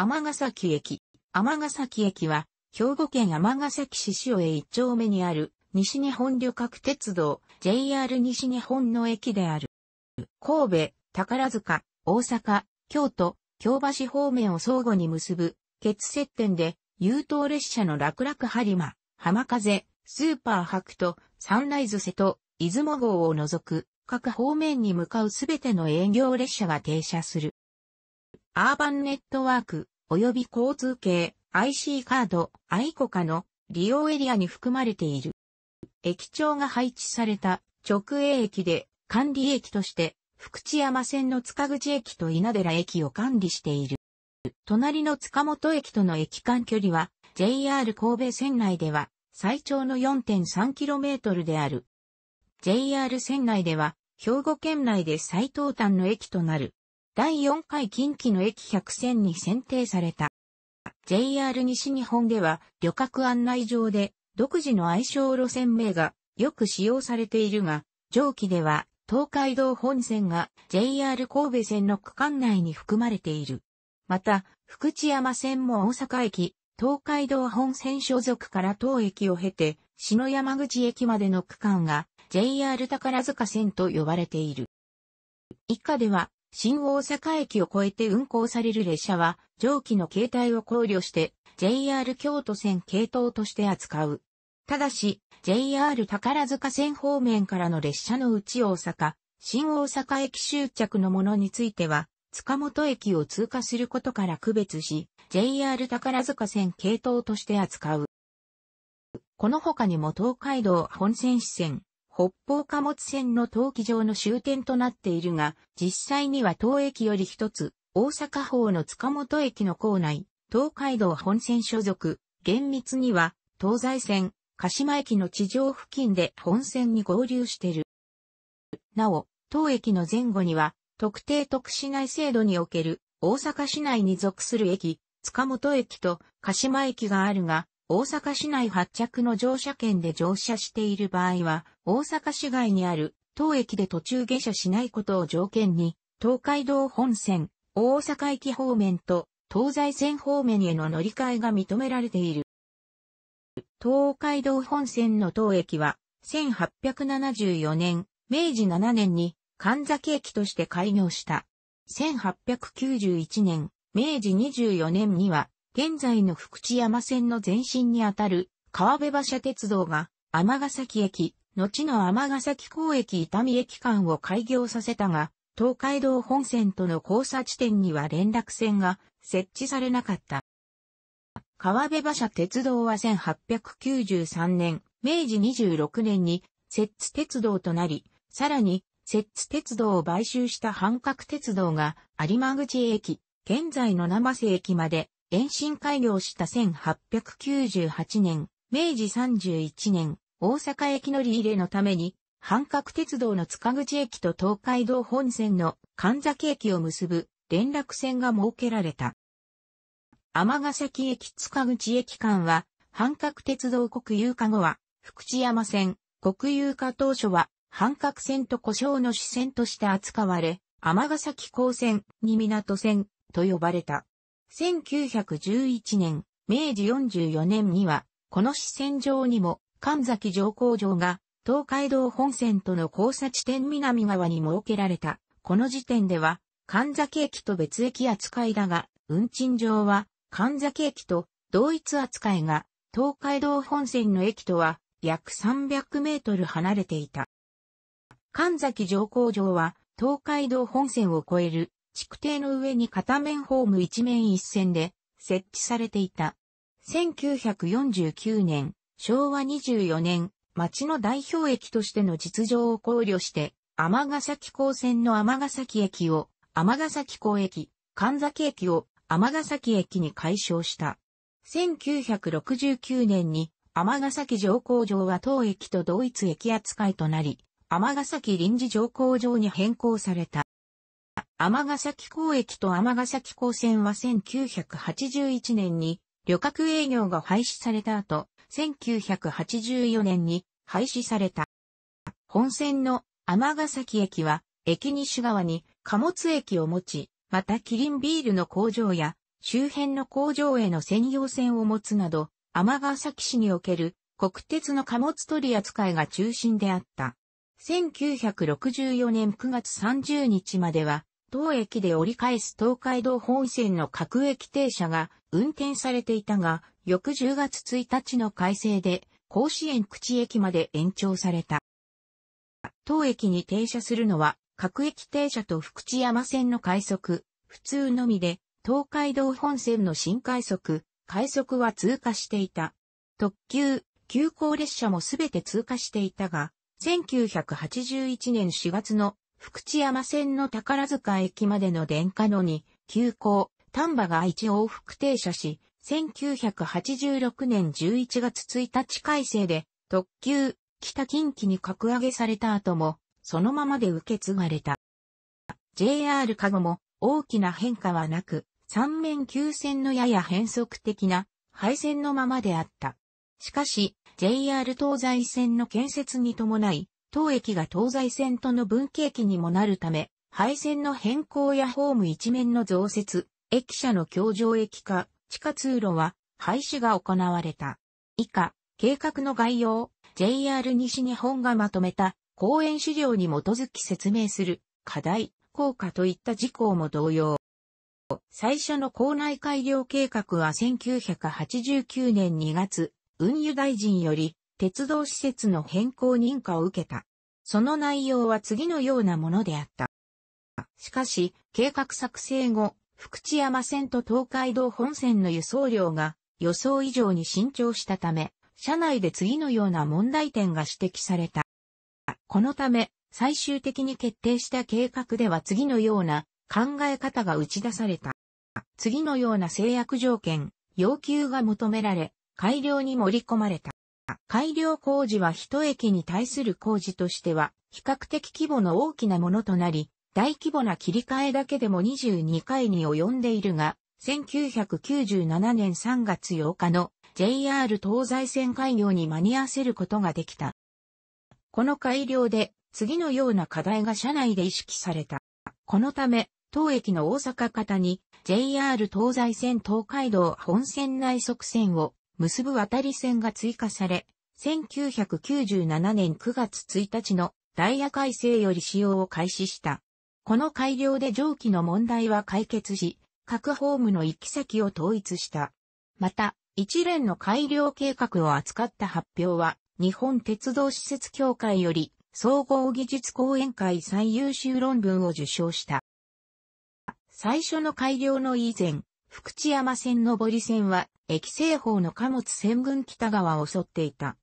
尼崎駅。尼崎駅は、兵庫県尼崎市塩江一丁目にある、西日本旅客鉄道、JR 西日本の駅である。神戸、宝塚、大阪、京都、京橋方面を相互に結ぶ、鉄接点で、優等列車の楽々播磨、浜風、スーパー白と、サンライズ瀬戸、出雲号を除く、各方面に向かうすべての営業列車が停車する。アーバンネットワーク、及び交通系 IC カード、アイコカの利用エリアに含まれている。駅長が配置された直営駅で管理駅として福知山線の塚口駅と稲寺駅を管理している。隣の塚本駅との駅間距離は JR 神戸線内では最長の 4.3km である。JR 線内では兵庫県内で最東端の駅となる第4回近畿の駅100選に選定された。JR 西日本では旅客案内上で独自の愛称路線名がよく使用されているが、上記では東海道本線が JR 神戸線の区間内に含まれている。また、福知山線も大阪駅、東海道本線所属から当駅を経て、篠山口駅までの区間が JR 宝塚線と呼ばれている。以下では新大阪駅を越えて運行される列車は、上記の形態を考慮して、JR 京都線系統として扱う。ただし、JR 宝塚線方面からの列車の内大阪、新大阪駅終着のものについては、塚本駅を通過することから区別し、JR 宝塚線系統として扱う。この他にも東海道本線支線、北方貨物船の陶器場の終点となっているが、実際には当駅より一つ、大阪方の塚本駅の構内、東海道本線所属、厳密には、東西線、鹿島駅の地上付近で本線に合流してる。なお、当駅の前後には、特定特市内制度における大阪市内に属する駅、塚本駅と鹿島駅があるが、大阪市内発着の乗車券で乗車している場合は、大阪市外にある当駅で途中下車しないことを条件に、東海道本線、大阪駅方面と東西線方面への乗り換えが認められている。東海道本線の当駅は、1874年、明治7年に神崎駅として開業した。1891年、明治24年には現在の福知山線の前身にあたる川辺馬車鉄道が天ヶ崎駅、後の天崎港駅伊丹駅間を開業させたが、東海道本線との交差地点には連絡線が設置されなかった。川辺馬車鉄道は1893年、明治26年に摂津鉄道となり、さらに摂津鉄道を買収した半角鉄道が有馬口駅、現在の生瀬駅まで延伸開業した1898年、明治31年、大阪駅乗り入れのために、半角鉄道の塚口駅と東海道本線の神崎駅を結ぶ連絡線が設けられた。天崎駅塚口駅間は、半角鉄道国有化後は、福知山線、国有化当初は、半角線と故障の支線として扱われ、天崎港線に港線と呼ばれた。1911年、明治44年には、この支線上にも、神崎上皇城が、東海道本線との交差地点南側に設けられた。この時点では、神崎駅と別駅扱いだが、運賃上は、神崎駅と同一扱いが、東海道本線の駅とは、約300メートル離れていた。神崎上皇城は、東海道本線を越える築堤の上に片面ホーム一面一線で設置されていた。1949年、昭和24年、町の代表駅としての実情を考慮して、尼崎港線の尼崎駅を、尼崎港駅、神崎駅を、尼崎駅に改称した。1969年に、尼崎上皇場は当駅と同一駅扱いとなり、尼崎臨時上皇場に変更された。ヶ崎港駅とヶ崎港線は1981年に旅客営業が廃止された後、1984年に廃止された。本線のヶ崎駅は駅西側に貨物駅を持ち、またキリンビールの工場や周辺の工場への専用線を持つなど、ヶ崎市における国鉄の貨物取り扱いが中心であった。1964年9月30日までは当駅で折り返す東海道本線の各駅停車が運転されていたが、翌10月1日の改正で、甲子園口駅まで延長された。当駅に停車するのは、各駅停車と福知山線の快速、普通のみで、東海道本線の新快速、快速は通過していた。特急、急行列車もすべて通過していたが、1981年4月の福知山線の宝塚駅までの電化のに、急行、丹波が一往復停車し、1986年11月1日改正で、特急、北近畿に格上げされた後も、そのままで受け継がれた。JR カゴも大きな変化はなく、三面急線のやや変則的な配線のままであった。しかし、JR 東西線の建設に伴い、当駅が東西線との分岐駅にもなるため、廃線の変更やホーム一面の増設、駅舎の橋上駅化、地下通路は廃止が行われた。以下、計画の概要 JR 西日本がまとめた公園資料に基づき説明する課題、効果といった事項も同様。最初の校内改良計画は1989年2月、運輸大臣より鉄道施設の変更認可を受けた。その内容は次のようなものであった。しかし、計画作成後、福知山線と東海道本線の輸送量が予想以上に伸長したため、社内で次のような問題点が指摘された。このため、最終的に決定した計画では次のような考え方が打ち出された。次のような制約条件、要求が求められ、改良に盛り込まれた。改良工事は一駅に対する工事としては、比較的規模の大きなものとなり、大規模な切り替えだけでも22回に及んでいるが、1997年3月8日の JR 東西線開業に間に合わせることができた。この改良で次のような課題が社内で意識された。このため、当駅の大阪方に JR 東西線東海道本線内側線を結ぶ渡り線が追加され、1997年9月1日のダイヤ改正より使用を開始した。この改良で蒸気の問題は解決し、各ホームの行き先を統一した。また、一連の改良計画を扱った発表は、日本鉄道施設協会より、総合技術講演会最優秀論文を受賞した。最初の改良の以前、福知山線上り線は、駅製法の貨物線群北側を襲っていた。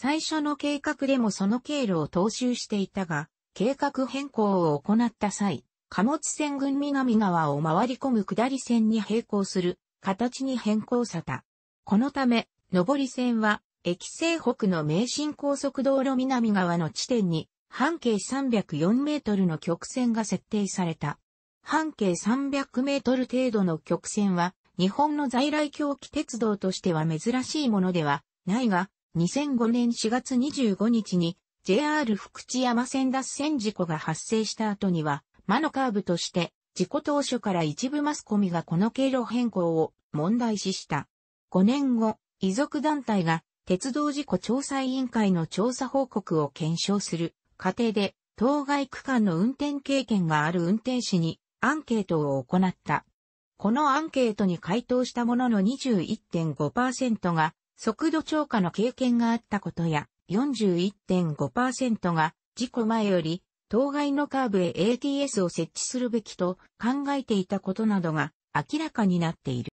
最初の計画でもその経路を踏襲していたが、計画変更を行った際、貨物船群南側を回り込む下り線に並行する形に変更された。このため、上り線は、駅西北の名神高速道路南側の地点に、半径304メートルの曲線が設定された。半径300メートル程度の曲線は、日本の在来狂気鉄道としては珍しいものではないが、2005年4月25日に JR 福知山線脱線事故が発生した後には、魔のカーブとして、事故当初から一部マスコミがこの経路変更を問題視した。5年後、遺族団体が鉄道事故調査委員会の調査報告を検証する過程で、当該区間の運転経験がある運転士にアンケートを行った。このアンケートに回答したものの21.5%が速度超過の経験があったことや、41.5%が事故前より当該のカーブへ ATS を設置するべきと考えていたことなどが明らかになっている。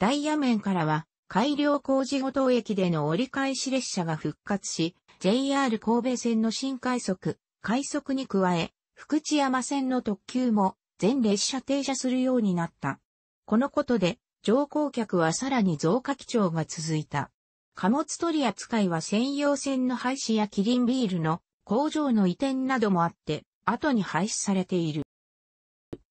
ダイヤ面からは改良工事後等駅での折り返し列車が復活し、JR 神戸線の新快速、快速に加え、福知山線の特急も全列車停車するようになった。このことで乗降客はさらに増加基調が続いた。貨物取扱いは専用船の廃止やキリンビールの工場の移転などもあって、後に廃止されている。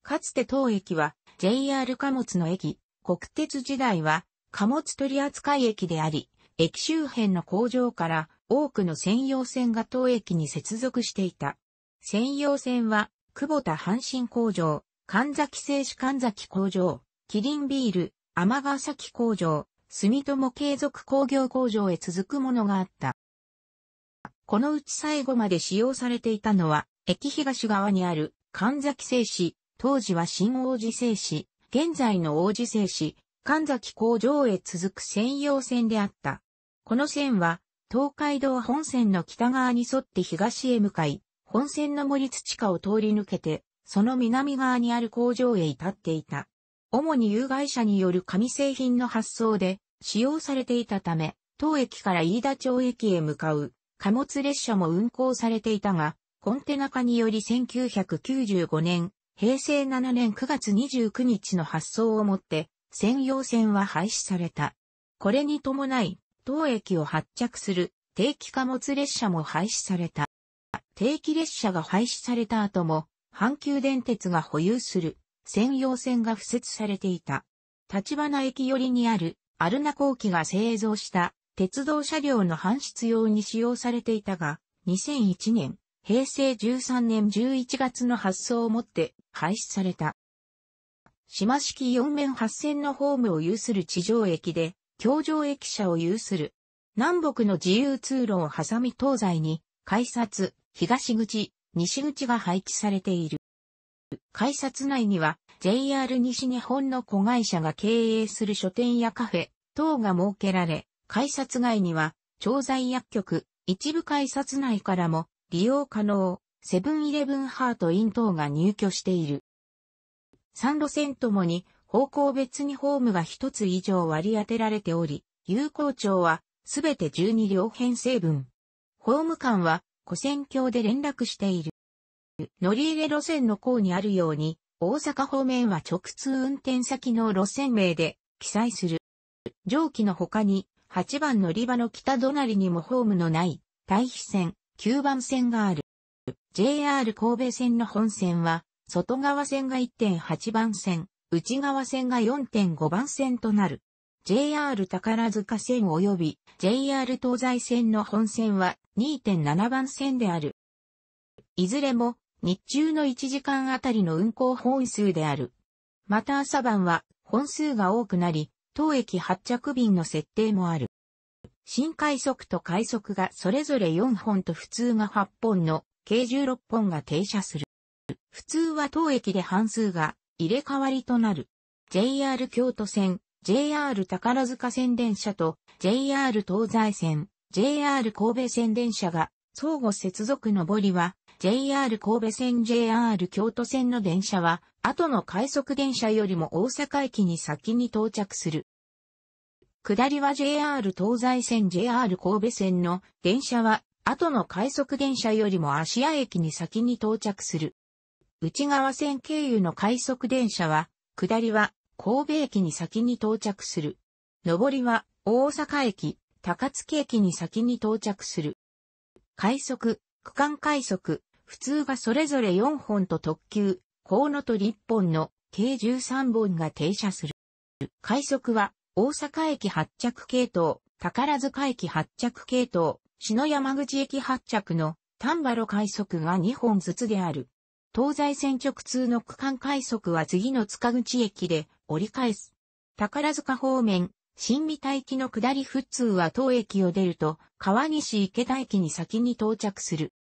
かつて当駅は JR 貨物の駅、国鉄時代は貨物取扱駅であり、駅周辺の工場から多くの専用線が当駅に接続していた。専用線は、久保田阪神工場、神崎製紙神崎工場、キリンビール、天ヶ崎工場、住友継続工業工場へ続くものがあった。このうち最後まで使用されていたのは、駅東側にある神崎製紙、当時は新王子製紙、現在の王子製紙、神崎工場へ続く専用線であった。この線は、東海道本線の北側に沿って東へ向かい、本線の森土下を通り抜けて、その南側にある工場へ至っていた。主に有害者による紙製品の発送で使用されていたため、当駅から飯田町駅へ向かう貨物列車も運行されていたが、コンテナ化により1995年、平成7年9月29日の発送をもって、専用線は廃止された。これに伴い、当駅を発着する定期貨物列車も廃止された。定期列車が廃止された後も、阪急電鉄が保有する専用線が付設されていた。立花駅寄りにある、アルナ工機が製造した鉄道車両の搬出用に使用されていたが、2001年、平成13年11月の発送をもって廃止された。島式4面8線のホームを有する地上駅で、京上駅舎を有する。南北の自由通路を挟み東西に、改札、東口、西口が配置されている。改札内には JR 西日本の子会社が経営する書店やカフェ等が設けられ、改札外には調剤薬局、一部改札内からも利用可能、セブンイレブンハートイン等が入居している。3路線ともに方向別にホームが1つ以上割り当てられており、有効庁はすべて12両編成分。ホーム間は古線橋で連絡している。乗り入れ路線の項にあるように、大阪方面は直通運転先の路線名で記載する。上記の他に、8番乗り場の北隣にもホームのない、対比線、9番線がある。JR 神戸線の本線は、外側線が1.8番線、内側線が4.5番線となる。JR 宝塚線及び JR 東西線の本線は2.7番線である。いずれも日中の1時間あたりの運行本数である。また朝晩は本数が多くなり、当駅発着便の設定もある。新快速と快速がそれぞれ4本と普通が8本の計16本が停車する。普通は当駅で半数が入れ替わりとなる。JR 京都線、JR 宝塚線電車と JR 東西線、JR 神戸線電車が相互接続上りは JR 神戸線 JR 京都線の電車は、後の快速電車よりも大阪駅に先に到着する。下りは JR 東西線 JR 神戸線の電車は、後の快速電車よりも芦屋駅に先に到着する。内側線経由の快速電車は、下りは神戸駅に先に到着する。上りは大阪駅、高槻駅に先に到着する。快速、区間快速、普通がそれぞれ4本と特急、河野とト1本の計13本が停車する。快速は大阪駅発着系統、宝塚駅発着系統、篠山口駅発着の丹波路快速が2本ずつである。東西線直通の区間快速は次の塚口駅で折り返す。宝塚方面、新美田駅の下り普通は当駅を出ると、川西池田駅に先に到着する。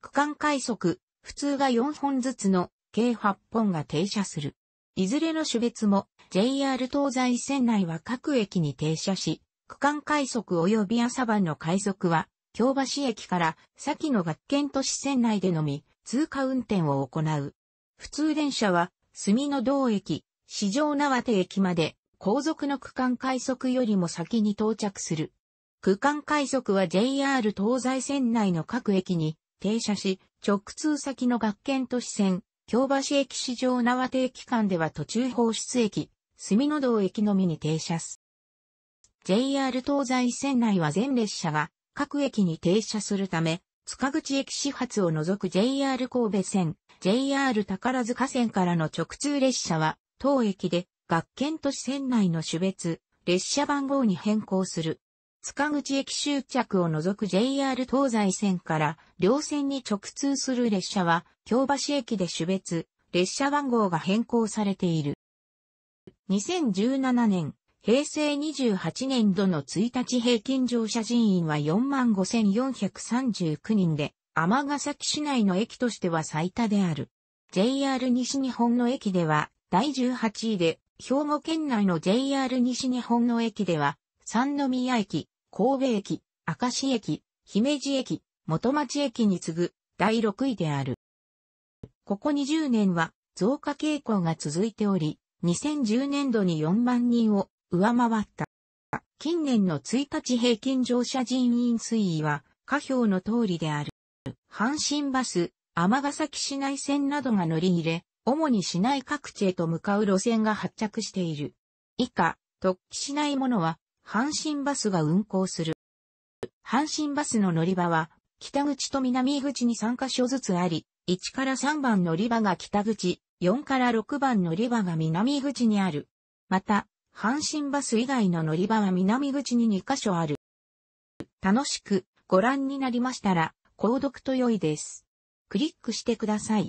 区間快速、普通が4本ずつの計8本が停車する。いずれの種別も JR 東西線内は各駅に停車し、区間快速及び朝晩の快速は、京橋駅から先の学研都市線内でのみ通過運転を行う。普通電車は、墨の道駅、市場縄手駅まで後続の区間快速よりも先に到着する。区間快速は JR 東西線内の各駅に停車し、直通先の学研都市線、京橋駅市場縄定期間では途中放出駅、隅の道駅のみに停車す。JR 東西線内は全列車が各駅に停車するため、塚口駅始発を除く JR 神戸線、JR 宝塚線からの直通列車は、当駅で学研都市線内の種別、列車番号に変更する。塚口駅終着を除く JR 東西線から両線に直通する列車は、京橋駅で種別、列車番号が変更されている。2017年、平成28年度の1日平均乗車人員は45,439人で、尼崎市内の駅としては最多である。JR 西日本の駅では第18位で兵庫県内の JR 西日本の駅では、三宮駅、神戸駅、明石駅、姫路駅、元町駅に次ぐ第6位である。ここ20年は増加傾向が続いており、2010年度に4万人を上回った。近年の1日平均乗車人員推移は、下表の通りである。阪神バス、尼崎市内線などが乗り入れ、主に市内各地へと向かう路線が発着している。以下、特記しないものは、阪神バスが運行する。阪神バスの乗り場は、北口と南口に3カ所ずつあり、1から3番乗り場が北口、4から6番乗り場が南口にある。また、阪神バス以外の乗り場は南口に2カ所ある。楽しくご覧になりましたら、購読と良いです。クリックしてください。